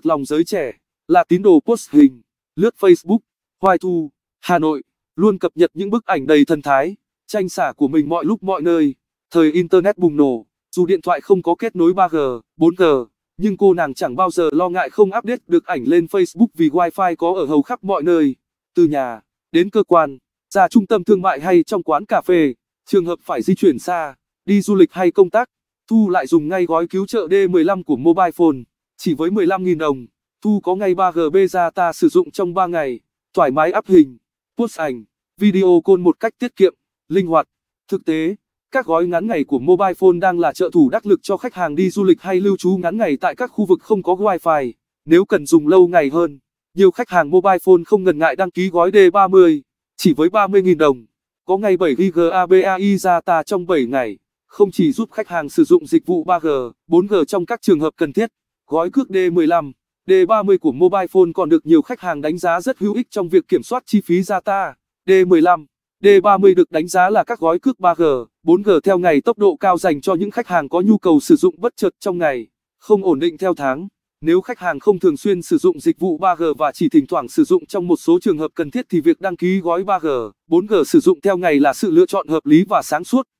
cực lòng giới trẻ, là tín đồ post hình, lướt Facebook, Hoài Thu, Hà Nội, luôn cập nhật những bức ảnh đầy thần thái, tranh xả của mình mọi lúc mọi nơi. Thời Internet bùng nổ, dù điện thoại không có kết nối 3G, 4G, nhưng cô nàng chẳng bao giờ lo ngại không update được ảnh lên Facebook vì Wi-Fi có ở hầu khắp mọi nơi, từ nhà, đến cơ quan, ra trung tâm thương mại hay trong quán cà phê, trường hợp phải di chuyển xa, đi du lịch hay công tác, Thu lại dùng ngay gói cứu trợ D15 của Mobile Phone. Chỉ với 15.000 đồng, Thu có ngay 3GB data sử dụng trong 3 ngày, thoải mái áp hình, post ảnh, video call một cách tiết kiệm, linh hoạt. Thực tế, các gói ngắn ngày của mobile phone đang là trợ thủ đắc lực cho khách hàng đi du lịch hay lưu trú ngắn ngày tại các khu vực không có wifi. Nếu cần dùng lâu ngày hơn, nhiều khách hàng mobile phone không ngần ngại đăng ký gói D30, chỉ với 30.000 đồng. Có ngay 7GB ABAI data trong 7 ngày, không chỉ giúp khách hàng sử dụng dịch vụ 3G, 4G trong các trường hợp cần thiết. Gói cước D15, D30 của Mobile Phone còn được nhiều khách hàng đánh giá rất hữu ích trong việc kiểm soát chi phí data. D15, D30 được đánh giá là các gói cước 3G, 4G theo ngày tốc độ cao dành cho những khách hàng có nhu cầu sử dụng bất chợt trong ngày, không ổn định theo tháng. Nếu khách hàng không thường xuyên sử dụng dịch vụ 3G và chỉ thỉnh thoảng sử dụng trong một số trường hợp cần thiết thì việc đăng ký gói 3G, 4G sử dụng theo ngày là sự lựa chọn hợp lý và sáng suốt.